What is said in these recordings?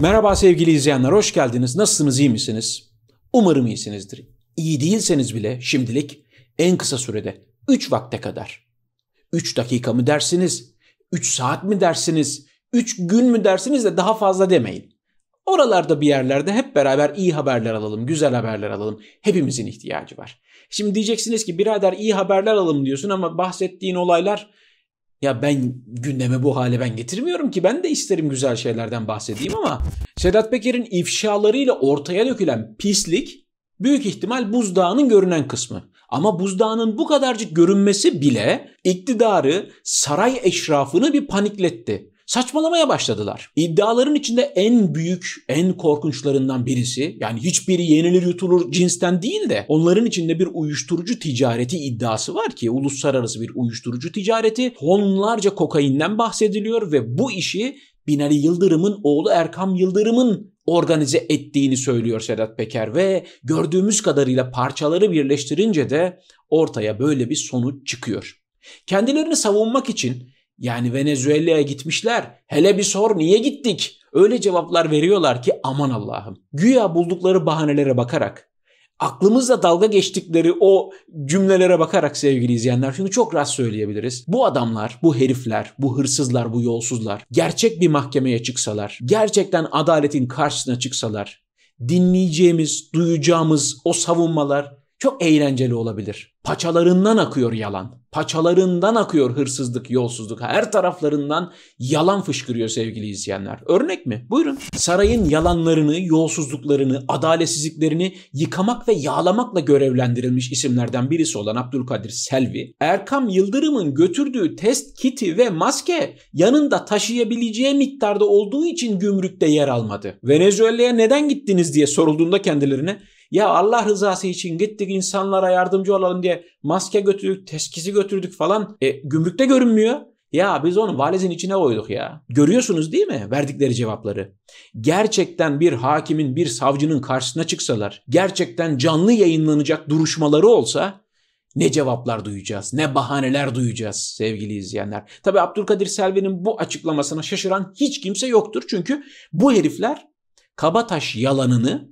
Merhaba sevgili izleyenler, hoş geldiniz. Nasılsınız, iyi misiniz? Umarım iyisinizdir. İyi değilseniz bile şimdilik en kısa sürede 3 vakte kadar. 3 dakika mı dersiniz, 3 saat mi dersiniz, 3 gün mü dersiniz de daha fazla demeyin. Oralarda bir yerlerde hep beraber iyi haberler alalım, güzel haberler alalım. Hepimizin ihtiyacı var. Şimdi diyeceksiniz ki birader iyi haberler alalım diyorsun ama bahsettiğin olaylar ya ben gündeme bu hale ben getirmiyorum ki ben de isterim güzel şeylerden bahsedeyim ama Sedat Peker'in ifşalarıyla ortaya dökülen pislik büyük ihtimal buzdağının görünen kısmı. Ama buzdağının bu kadarcık görünmesi bile iktidarı, saray eşrafını bir panikletti saçmalamaya başladılar. İddiaların içinde en büyük, en korkunçlarından birisi yani hiçbiri yenilir yutulur cinsten değil de onların içinde bir uyuşturucu ticareti iddiası var ki uluslararası bir uyuşturucu ticareti tonlarca kokainden bahsediliyor ve bu işi Binali Yıldırım'ın oğlu Erkam Yıldırım'ın organize ettiğini söylüyor Sedat Peker ve gördüğümüz kadarıyla parçaları birleştirince de ortaya böyle bir sonuç çıkıyor. Kendilerini savunmak için yani Venezuela'ya gitmişler. Hele bir sor niye gittik? Öyle cevaplar veriyorlar ki aman Allah'ım. Güya buldukları bahanelere bakarak aklımızla dalga geçtikleri o cümlelere bakarak sevgili izleyenler şunu çok rahat söyleyebiliriz. Bu adamlar, bu herifler, bu hırsızlar, bu yolsuzlar gerçek bir mahkemeye çıksalar, gerçekten adaletin karşısına çıksalar, dinleyeceğimiz, duyacağımız o savunmalar çok eğlenceli olabilir. Paçalarından akıyor yalan. Paçalarından akıyor hırsızlık, yolsuzluk. Her taraflarından yalan fışkırıyor sevgili izleyenler. Örnek mi? Buyurun. Sarayın yalanlarını, yolsuzluklarını, adaletsizliklerini yıkamak ve yağlamakla görevlendirilmiş isimlerden birisi olan Abdülkadir Selvi, Erkam Yıldırım'ın götürdüğü test kiti ve maske yanında taşıyabileceği miktarda olduğu için gümrükte yer almadı. Venezuela'ya neden gittiniz diye sorulduğunda kendilerine ya Allah rızası için gittik insanlara yardımcı olalım diye maske götürdük, teskisi götürdük falan. E, gümrükte görünmüyor. Ya biz onu valizin içine koyduk ya. Görüyorsunuz değil mi verdikleri cevapları? Gerçekten bir hakimin, bir savcının karşısına çıksalar, gerçekten canlı yayınlanacak duruşmaları olsa ne cevaplar duyacağız, ne bahaneler duyacağız sevgili izleyenler. Tabi Abdülkadir Selvi'nin bu açıklamasına şaşıran hiç kimse yoktur. Çünkü bu herifler Kabataş yalanını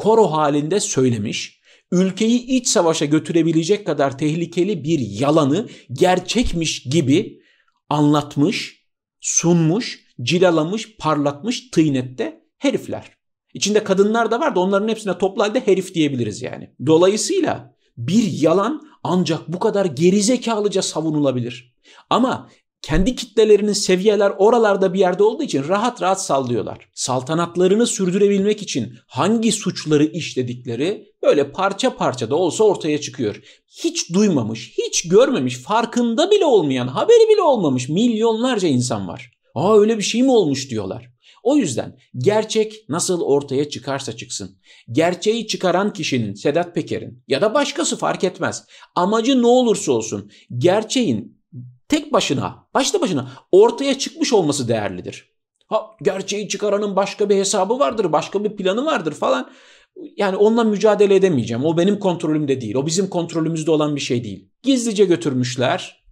koro halinde söylemiş. Ülkeyi iç savaşa götürebilecek kadar tehlikeli bir yalanı gerçekmiş gibi anlatmış, sunmuş, cilalamış, parlatmış tıynette herifler. İçinde kadınlar da var da onların hepsine toplu halde herif diyebiliriz yani. Dolayısıyla bir yalan ancak bu kadar gerizekalıca savunulabilir. Ama kendi kitlelerinin seviyeler oralarda bir yerde olduğu için rahat rahat sallıyorlar. Saltanatlarını sürdürebilmek için hangi suçları işledikleri böyle parça parça da olsa ortaya çıkıyor. Hiç duymamış, hiç görmemiş, farkında bile olmayan, haberi bile olmamış milyonlarca insan var. Aa öyle bir şey mi olmuş diyorlar. O yüzden gerçek nasıl ortaya çıkarsa çıksın. Gerçeği çıkaran kişinin Sedat Peker'in ya da başkası fark etmez. Amacı ne olursa olsun gerçeğin tek başına, başta başına ortaya çıkmış olması değerlidir. Ha, gerçeği çıkaranın başka bir hesabı vardır, başka bir planı vardır falan. Yani onunla mücadele edemeyeceğim. O benim kontrolümde değil. O bizim kontrolümüzde olan bir şey değil. Gizlice götürmüşler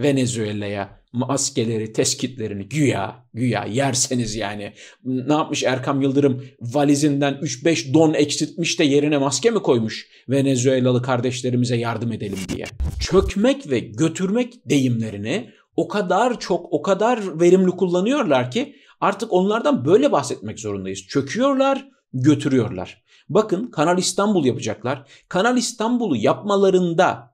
Venezuela'ya maskeleri, teskitlerini güya, güya yerseniz yani. Ne yapmış Erkam Yıldırım? Valizinden 3-5 don eksiltmiş de yerine maske mi koymuş? Venezuelalı kardeşlerimize yardım edelim diye. Çökmek ve götürmek deyimlerini o kadar çok, o kadar verimli kullanıyorlar ki artık onlardan böyle bahsetmek zorundayız. Çöküyorlar, götürüyorlar. Bakın Kanal İstanbul yapacaklar. Kanal İstanbul'u yapmalarında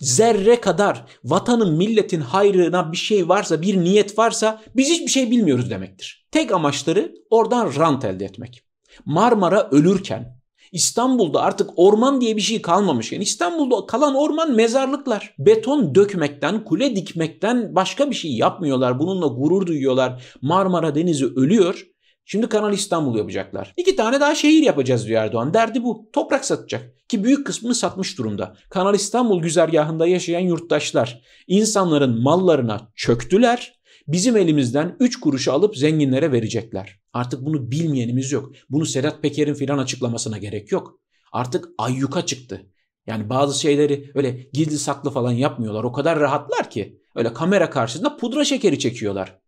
zerre kadar vatanın milletin hayrına bir şey varsa bir niyet varsa biz hiçbir şey bilmiyoruz demektir. Tek amaçları oradan rant elde etmek. Marmara ölürken İstanbul'da artık orman diye bir şey kalmamışken İstanbul'da kalan orman mezarlıklar. Beton dökmekten, kule dikmekten başka bir şey yapmıyorlar. Bununla gurur duyuyorlar. Marmara Denizi ölüyor. Şimdi Kanal İstanbul yapacaklar. İki tane daha şehir yapacağız diyor Erdoğan. Derdi bu. Toprak satacak ki büyük kısmını satmış durumda. Kanal İstanbul güzergahında yaşayan yurttaşlar insanların mallarına çöktüler. Bizim elimizden 3 kuruşu alıp zenginlere verecekler. Artık bunu bilmeyenimiz yok. Bunu Sedat Peker'in filan açıklamasına gerek yok. Artık ayyuka çıktı. Yani bazı şeyleri öyle gizli saklı falan yapmıyorlar. O kadar rahatlar ki. Öyle kamera karşısında pudra şekeri çekiyorlar.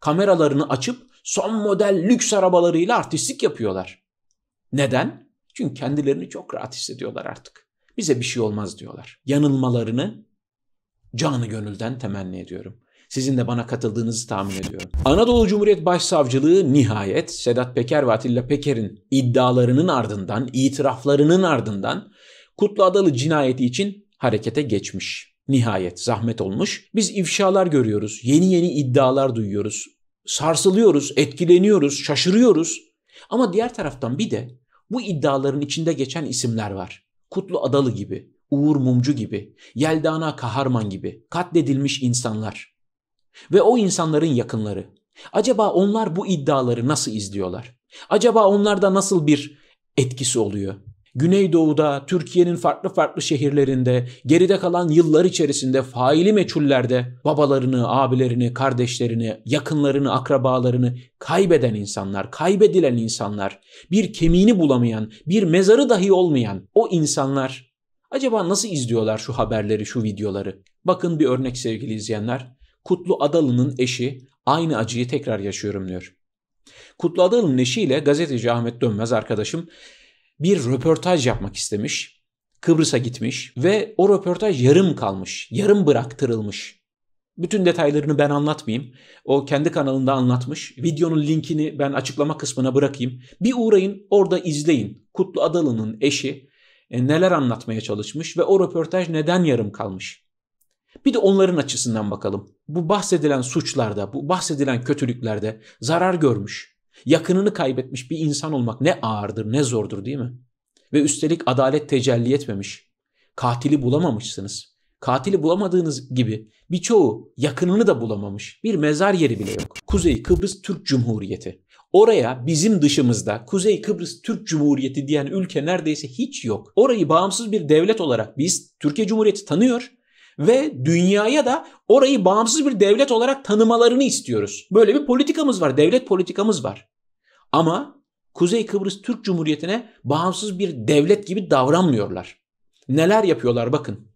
Kameralarını açıp son model lüks arabalarıyla artistik yapıyorlar. Neden? Çünkü kendilerini çok rahat hissediyorlar artık. Bize bir şey olmaz diyorlar. Yanılmalarını canı gönülden temenni ediyorum. Sizin de bana katıldığınızı tahmin ediyorum. Anadolu Cumhuriyet Başsavcılığı nihayet Sedat Peker ve Atilla Peker'in iddialarının ardından, itiraflarının ardından Kutlu Adalı cinayeti için harekete geçmiş. Nihayet zahmet olmuş. Biz ifşalar görüyoruz. Yeni yeni iddialar duyuyoruz. Sarsılıyoruz, etkileniyoruz, şaşırıyoruz. Ama diğer taraftan bir de bu iddiaların içinde geçen isimler var. Kutlu Adalı gibi, Uğur Mumcu gibi, Yeldana Kaharman gibi katledilmiş insanlar ve o insanların yakınları. Acaba onlar bu iddiaları nasıl izliyorlar? Acaba onlarda nasıl bir etkisi oluyor? Güneydoğu'da, Türkiye'nin farklı farklı şehirlerinde, geride kalan yıllar içerisinde faili meçhullerde babalarını, abilerini, kardeşlerini, yakınlarını, akrabalarını kaybeden insanlar, kaybedilen insanlar, bir kemiğini bulamayan, bir mezarı dahi olmayan o insanlar acaba nasıl izliyorlar şu haberleri, şu videoları? Bakın bir örnek sevgili izleyenler. Kutlu Adalı'nın eşi aynı acıyı tekrar yaşıyorum diyor. Kutlu Adalı'nın eşiyle gazeteci Ahmet Dönmez arkadaşım bir röportaj yapmak istemiş. Kıbrıs'a gitmiş ve o röportaj yarım kalmış, yarım bıraktırılmış. Bütün detaylarını ben anlatmayayım. O kendi kanalında anlatmış. Videonun linkini ben açıklama kısmına bırakayım. Bir uğrayın orada izleyin. Kutlu Adalı'nın eşi e, neler anlatmaya çalışmış ve o röportaj neden yarım kalmış. Bir de onların açısından bakalım. Bu bahsedilen suçlarda, bu bahsedilen kötülüklerde zarar görmüş. Yakınını kaybetmiş bir insan olmak ne ağırdır ne zordur değil mi? Ve üstelik adalet tecelli etmemiş. Katili bulamamışsınız. Katili bulamadığınız gibi birçoğu yakınını da bulamamış. Bir mezar yeri bile yok. Kuzey Kıbrıs Türk Cumhuriyeti. Oraya bizim dışımızda Kuzey Kıbrıs Türk Cumhuriyeti diyen ülke neredeyse hiç yok. Orayı bağımsız bir devlet olarak biz Türkiye Cumhuriyeti tanıyor ve dünyaya da orayı bağımsız bir devlet olarak tanımalarını istiyoruz. Böyle bir politikamız var, devlet politikamız var. Ama Kuzey Kıbrıs Türk Cumhuriyeti'ne bağımsız bir devlet gibi davranmıyorlar. Neler yapıyorlar bakın.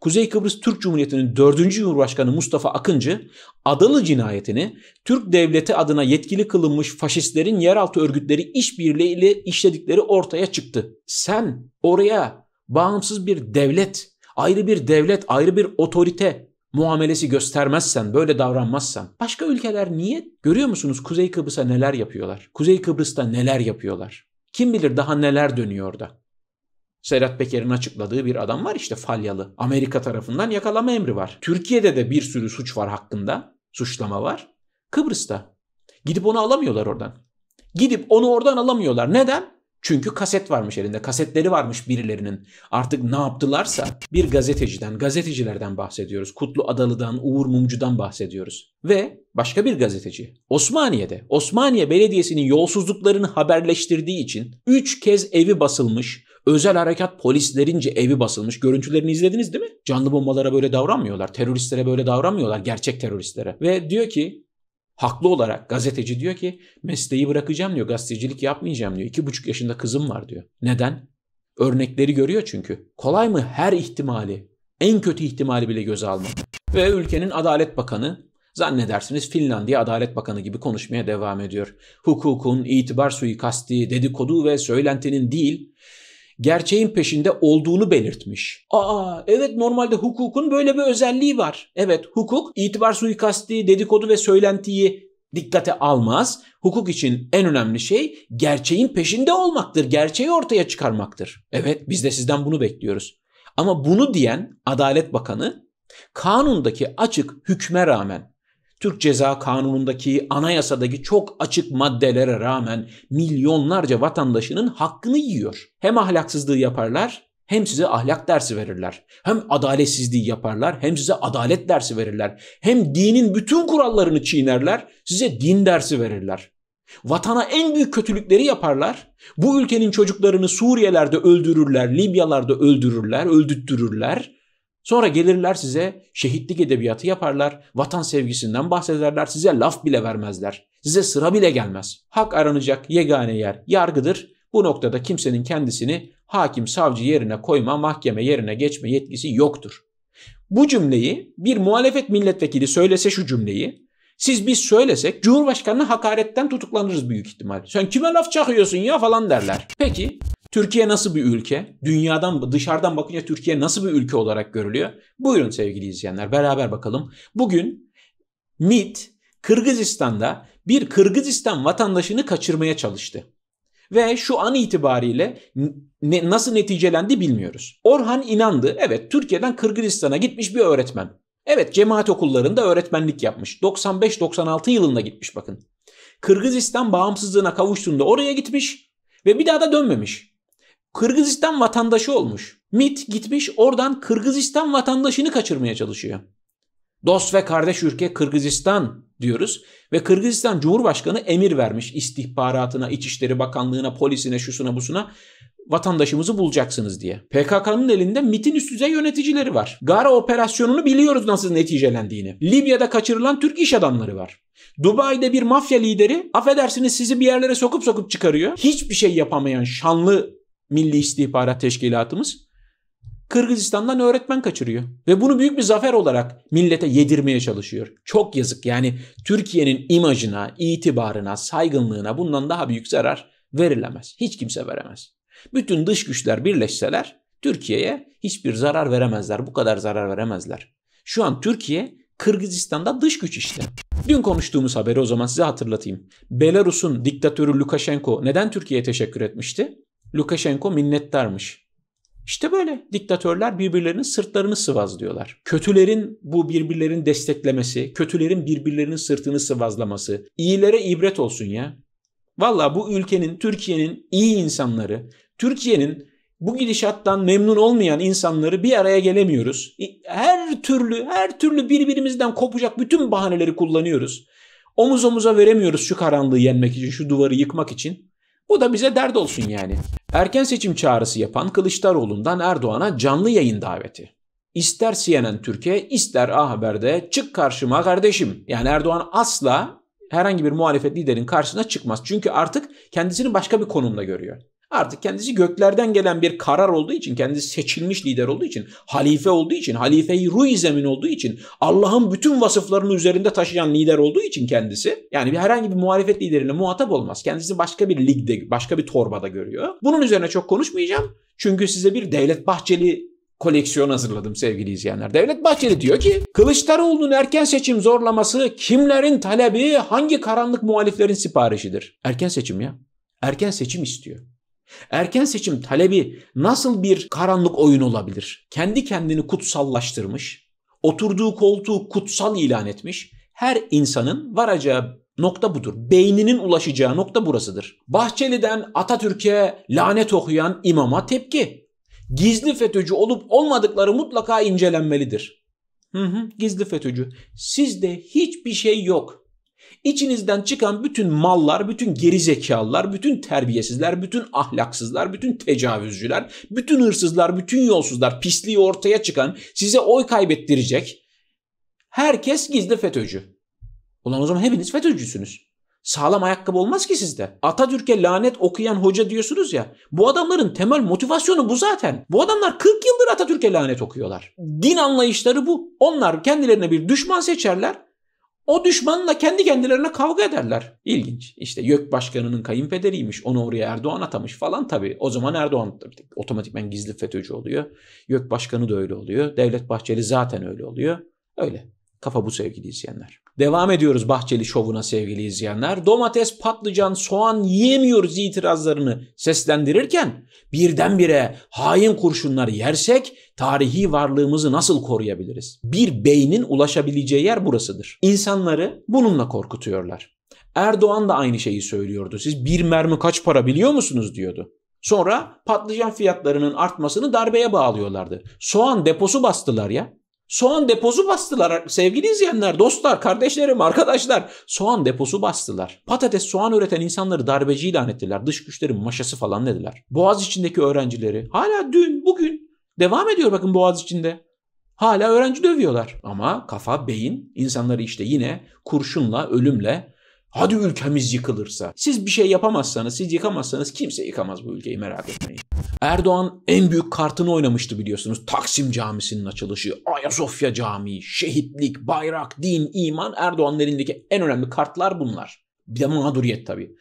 Kuzey Kıbrıs Türk Cumhuriyeti'nin 4. Cumhurbaşkanı Mustafa Akıncı, Adalı cinayetini Türk devleti adına yetkili kılınmış faşistlerin yeraltı örgütleri işbirliğiyle işledikleri ortaya çıktı. Sen oraya bağımsız bir devlet ayrı bir devlet, ayrı bir otorite muamelesi göstermezsen, böyle davranmazsan başka ülkeler niye? Görüyor musunuz Kuzey Kıbrıs'a neler yapıyorlar? Kuzey Kıbrıs'ta neler yapıyorlar? Kim bilir daha neler dönüyor orada? Serhat Peker'in açıkladığı bir adam var işte Falyalı. Amerika tarafından yakalama emri var. Türkiye'de de bir sürü suç var hakkında. Suçlama var. Kıbrıs'ta. Gidip onu alamıyorlar oradan. Gidip onu oradan alamıyorlar. Neden? Çünkü kaset varmış elinde. Kasetleri varmış birilerinin. Artık ne yaptılarsa bir gazeteciden, gazetecilerden bahsediyoruz. Kutlu Adalı'dan, Uğur Mumcu'dan bahsediyoruz. Ve başka bir gazeteci Osmaniye'de Osmaniye Belediyesi'nin yolsuzluklarını haberleştirdiği için 3 kez evi basılmış, özel harekat polislerince evi basılmış. Görüntülerini izlediniz değil mi? Canlı bombalara böyle davranmıyorlar, teröristlere böyle davranmıyorlar, gerçek teröristlere. Ve diyor ki haklı olarak gazeteci diyor ki mesleği bırakacağım diyor gazetecilik yapmayacağım diyor. İki buçuk yaşında kızım var diyor. Neden? Örnekleri görüyor çünkü. Kolay mı her ihtimali, en kötü ihtimali bile göze almak? Ve ülkenin Adalet Bakanı zannedersiniz Finlandiya Adalet Bakanı gibi konuşmaya devam ediyor. Hukukun, itibar suikasti, dedikodu ve söylentinin değil, gerçeğin peşinde olduğunu belirtmiş. Aa evet normalde hukukun böyle bir özelliği var. Evet hukuk itibar suikasti, dedikodu ve söylentiyi dikkate almaz. Hukuk için en önemli şey gerçeğin peşinde olmaktır, gerçeği ortaya çıkarmaktır. Evet biz de sizden bunu bekliyoruz. Ama bunu diyen Adalet Bakanı kanundaki açık hükme rağmen Türk Ceza Kanunu'ndaki anayasadaki çok açık maddelere rağmen milyonlarca vatandaşının hakkını yiyor. Hem ahlaksızlığı yaparlar hem size ahlak dersi verirler. Hem adaletsizliği yaparlar, hem size adalet dersi verirler. Hem dinin bütün kurallarını çiğnerler, size din dersi verirler. Vatana en büyük kötülükleri yaparlar. Bu ülkenin çocuklarını Suriyelerde öldürürler, Libyalarda öldürürler, öldüttürürler. Sonra gelirler size şehitlik edebiyatı yaparlar, vatan sevgisinden bahsederler, size laf bile vermezler. Size sıra bile gelmez. Hak aranacak yegane yer yargıdır. Bu noktada kimsenin kendisini hakim savcı yerine koyma, mahkeme yerine geçme yetkisi yoktur. Bu cümleyi bir muhalefet milletvekili söylese şu cümleyi, siz biz söylesek Cumhurbaşkanı'na hakaretten tutuklanırız büyük ihtimal. Sen kime laf çakıyorsun ya falan derler. Peki Türkiye nasıl bir ülke? Dünyadan dışarıdan bakınca Türkiye nasıl bir ülke olarak görülüyor? Buyurun sevgili izleyenler beraber bakalım. Bugün MIT Kırgızistan'da bir Kırgızistan vatandaşını kaçırmaya çalıştı. Ve şu an itibariyle ne, nasıl neticelendi bilmiyoruz. Orhan inandı. Evet Türkiye'den Kırgızistan'a gitmiş bir öğretmen. Evet cemaat okullarında öğretmenlik yapmış. 95-96 yılında gitmiş bakın. Kırgızistan bağımsızlığına kavuştuğunda oraya gitmiş ve bir daha da dönmemiş. Kırgızistan vatandaşı olmuş. MIT gitmiş oradan Kırgızistan vatandaşını kaçırmaya çalışıyor. Dost ve kardeş ülke Kırgızistan diyoruz ve Kırgızistan Cumhurbaşkanı emir vermiş istihbaratına, İçişleri Bakanlığına, polisine, şusuna busuna vatandaşımızı bulacaksınız diye. PKK'nın elinde MIT'in üst düzey yöneticileri var. Gara operasyonunu biliyoruz nasıl neticelendiğini. Libya'da kaçırılan Türk iş adamları var. Dubai'de bir mafya lideri affedersiniz sizi bir yerlere sokup sokup çıkarıyor. Hiçbir şey yapamayan şanlı Milli İstihbarat Teşkilatımız Kırgızistan'dan öğretmen kaçırıyor. Ve bunu büyük bir zafer olarak millete yedirmeye çalışıyor. Çok yazık yani Türkiye'nin imajına, itibarına, saygınlığına bundan daha büyük zarar verilemez. Hiç kimse veremez. Bütün dış güçler birleşseler Türkiye'ye hiçbir zarar veremezler. Bu kadar zarar veremezler. Şu an Türkiye Kırgızistan'da dış güç işte. Dün konuştuğumuz haberi o zaman size hatırlatayım. Belarus'un diktatörü Lukashenko neden Türkiye'ye teşekkür etmişti? Lukashenko minnettarmış. İşte böyle diktatörler birbirlerinin sırtlarını sıvazlıyorlar. Kötülerin bu birbirlerini desteklemesi, kötülerin birbirlerinin sırtını sıvazlaması. iyilere ibret olsun ya. Valla bu ülkenin, Türkiye'nin iyi insanları, Türkiye'nin bu gidişattan memnun olmayan insanları bir araya gelemiyoruz. Her türlü, her türlü birbirimizden kopacak bütün bahaneleri kullanıyoruz. Omuz omuza veremiyoruz şu karanlığı yenmek için, şu duvarı yıkmak için. Bu da bize dert olsun yani. Erken seçim çağrısı yapan Kılıçdaroğlu'ndan Erdoğan'a canlı yayın daveti. İster CNN Türkiye, ister A Haber'de çık karşıma kardeşim. Yani Erdoğan asla herhangi bir muhalefet liderin karşısına çıkmaz. Çünkü artık kendisini başka bir konumda görüyor. Artık kendisi göklerden gelen bir karar olduğu için, kendisi seçilmiş lider olduğu için, halife olduğu için, halifeyi i ruh zemin olduğu için, Allah'ın bütün vasıflarını üzerinde taşıyan lider olduğu için kendisi, yani bir herhangi bir muhalefet lideriyle muhatap olmaz. Kendisi başka bir ligde, başka bir torbada görüyor. Bunun üzerine çok konuşmayacağım. Çünkü size bir Devlet Bahçeli koleksiyon hazırladım sevgili izleyenler. Devlet Bahçeli diyor ki Kılıçdaroğlu'nun erken seçim zorlaması kimlerin talebi hangi karanlık muhaliflerin siparişidir? Erken seçim ya. Erken seçim istiyor. Erken seçim talebi nasıl bir karanlık oyun olabilir? Kendi kendini kutsallaştırmış, oturduğu koltuğu kutsal ilan etmiş, her insanın varacağı nokta budur. Beyninin ulaşacağı nokta burasıdır. Bahçeli'den Atatürk'e lanet okuyan imama tepki. Gizli FETÖ'cü olup olmadıkları mutlaka incelenmelidir. Hı hı, gizli FETÖ'cü. Sizde hiçbir şey yok. İçinizden çıkan bütün mallar, bütün gerizekalılar, bütün terbiyesizler, bütün ahlaksızlar, bütün tecavüzcüler, bütün hırsızlar, bütün yolsuzlar, pisliği ortaya çıkan, size oy kaybettirecek herkes gizli FETÖ'cü. Ulan o zaman hepiniz FETÖ'cüsünüz. Sağlam ayakkabı olmaz ki sizde. Atatürk'e lanet okuyan hoca diyorsunuz ya. Bu adamların temel motivasyonu bu zaten. Bu adamlar 40 yıldır Atatürk'e lanet okuyorlar. Din anlayışları bu. Onlar kendilerine bir düşman seçerler o düşmanla kendi kendilerine kavga ederler. İlginç. İşte YÖK başkanının kayınpederiymiş. Onu oraya Erdoğan atamış falan tabii. O zaman Erdoğan otomatikmen gizli FETÖ'cü oluyor. YÖK başkanı da öyle oluyor. Devlet Bahçeli zaten öyle oluyor. Öyle. Kafa bu sevgili izleyenler. Devam ediyoruz Bahçeli şovuna sevgili izleyenler. Domates, patlıcan, soğan yiyemiyoruz itirazlarını seslendirirken birdenbire hain kurşunlar yersek tarihi varlığımızı nasıl koruyabiliriz? Bir beynin ulaşabileceği yer burasıdır. İnsanları bununla korkutuyorlar. Erdoğan da aynı şeyi söylüyordu. Siz bir mermi kaç para biliyor musunuz diyordu. Sonra patlıcan fiyatlarının artmasını darbeye bağlıyorlardı. Soğan deposu bastılar ya. Soğan deposu bastılar sevgili izleyenler, dostlar, kardeşlerim, arkadaşlar. Soğan deposu bastılar. Patates, soğan üreten insanları darbeci ilan ettiler. Dış güçlerin maşası falan dediler. Boğaz içindeki öğrencileri hala dün, bugün devam ediyor bakın Boğaz içinde. Hala öğrenci dövüyorlar. Ama kafa, beyin insanları işte yine kurşunla, ölümle Hadi ülkemiz yıkılırsa. Siz bir şey yapamazsanız, siz yıkamazsanız kimse yıkamaz bu ülkeyi merak etmeyin. Erdoğan en büyük kartını oynamıştı biliyorsunuz. Taksim Camisi'nin açılışı, Ayasofya Camii, şehitlik, bayrak, din, iman Erdoğan'ın elindeki en önemli kartlar bunlar. Bir de mağduriyet tabii.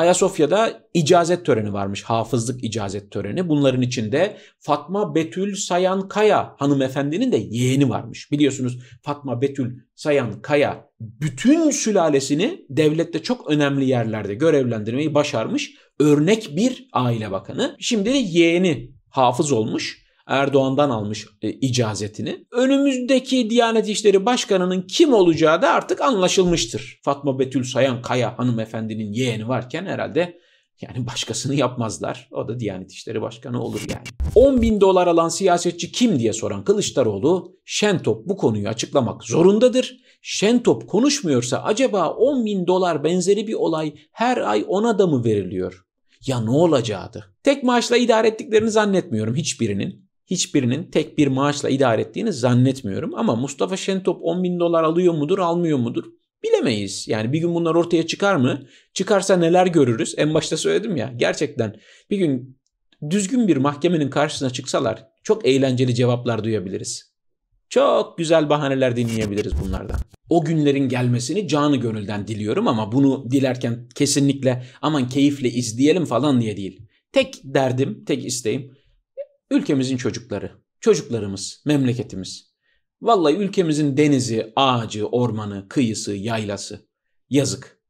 Ayasofya'da icazet töreni varmış, hafızlık icazet töreni. Bunların içinde Fatma Betül Sayan Kaya hanımefendinin de yeğeni varmış. Biliyorsunuz Fatma Betül Sayan Kaya bütün sülalesini devlette çok önemli yerlerde görevlendirmeyi başarmış örnek bir aile bakanı. Şimdi de yeğeni hafız olmuş. Erdoğan'dan almış e, icazetini. Önümüzdeki Diyanet İşleri Başkanı'nın kim olacağı da artık anlaşılmıştır. Fatma Betül Sayan Kaya hanımefendinin yeğeni varken herhalde yani başkasını yapmazlar. O da Diyanet İşleri Başkanı olur yani. 10 bin dolar alan siyasetçi kim diye soran Kılıçdaroğlu, Şentop bu konuyu açıklamak zorundadır. Şentop konuşmuyorsa acaba 10 bin dolar benzeri bir olay her ay ona da mı veriliyor? Ya ne olacaktı? Tek maaşla idare ettiklerini zannetmiyorum hiçbirinin hiçbirinin tek bir maaşla idare ettiğini zannetmiyorum. Ama Mustafa Şentop 10 bin dolar alıyor mudur almıyor mudur bilemeyiz. Yani bir gün bunlar ortaya çıkar mı? Çıkarsa neler görürüz? En başta söyledim ya gerçekten bir gün düzgün bir mahkemenin karşısına çıksalar çok eğlenceli cevaplar duyabiliriz. Çok güzel bahaneler dinleyebiliriz bunlardan. O günlerin gelmesini canı gönülden diliyorum ama bunu dilerken kesinlikle aman keyifle izleyelim falan diye değil. Tek derdim, tek isteğim Ülkemizin çocukları, çocuklarımız, memleketimiz. Vallahi ülkemizin denizi, ağacı, ormanı, kıyısı, yaylası. Yazık.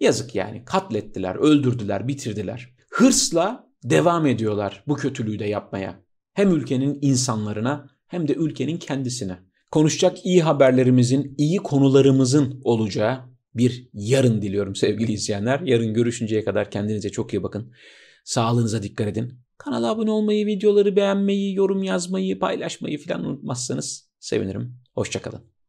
Yazık yani. Katlettiler, öldürdüler, bitirdiler. Hırsla devam ediyorlar bu kötülüğü de yapmaya. Hem ülkenin insanlarına hem de ülkenin kendisine. Konuşacak iyi haberlerimizin, iyi konularımızın olacağı bir yarın diliyorum sevgili izleyenler. Yarın görüşünceye kadar kendinize çok iyi bakın. Sağlığınıza dikkat edin. Kanala abone olmayı, videoları beğenmeyi, yorum yazmayı, paylaşmayı falan unutmazsanız sevinirim. Hoşçakalın.